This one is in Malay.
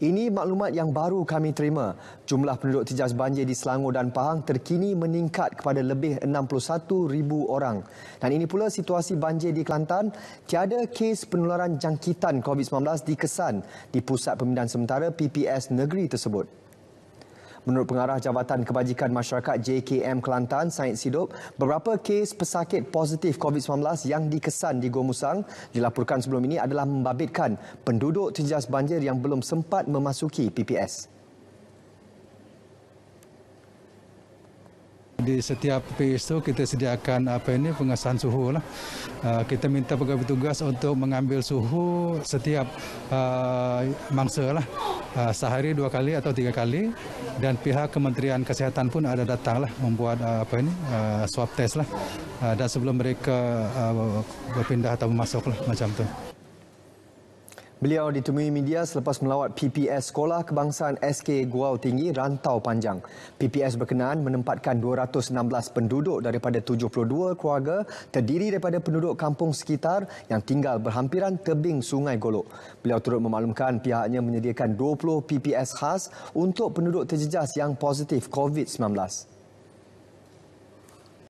Ini maklumat yang baru kami terima. Jumlah penduduk terjejas banjir di Selangor dan Pahang terkini meningkat kepada lebih 61,000 orang. Dan ini pula situasi banjir di Kelantan. Tiada kes penularan jangkitan COVID-19 dikesan di Pusat Pemindahan Sementara PPS Negeri tersebut. Menurut pengarah Jabatan Kebajikan Masyarakat JKM Kelantan, Syed Sidop, beberapa kes pesakit positif COVID-19 yang dikesan di Gomusang dilaporkan sebelum ini adalah membabitkan penduduk terjejas banjir yang belum sempat memasuki PPS. di setiap PS itu kita sediakan apa ini pengesahan suhu lah. Uh, kita minta pegawai tugas untuk mengambil suhu setiap uh, mangsa lah. Uh, sehari dua kali atau tiga kali dan pihak Kementerian Kesihatan pun ada datang lah membuat uh, apa ini uh, swab test lah. Uh, dan sebelum mereka uh, berpindah atau masuk lah macam tu. Beliau ditemui media selepas melawat PPS Sekolah Kebangsaan SK Guau Tinggi Rantau Panjang. PPS berkenaan menempatkan 216 penduduk daripada 72 keluarga terdiri daripada penduduk kampung sekitar yang tinggal berhampiran tebing Sungai Golok. Beliau turut memaklumkan pihaknya menyediakan 20 PPS khas untuk penduduk terjejas yang positif COVID-19.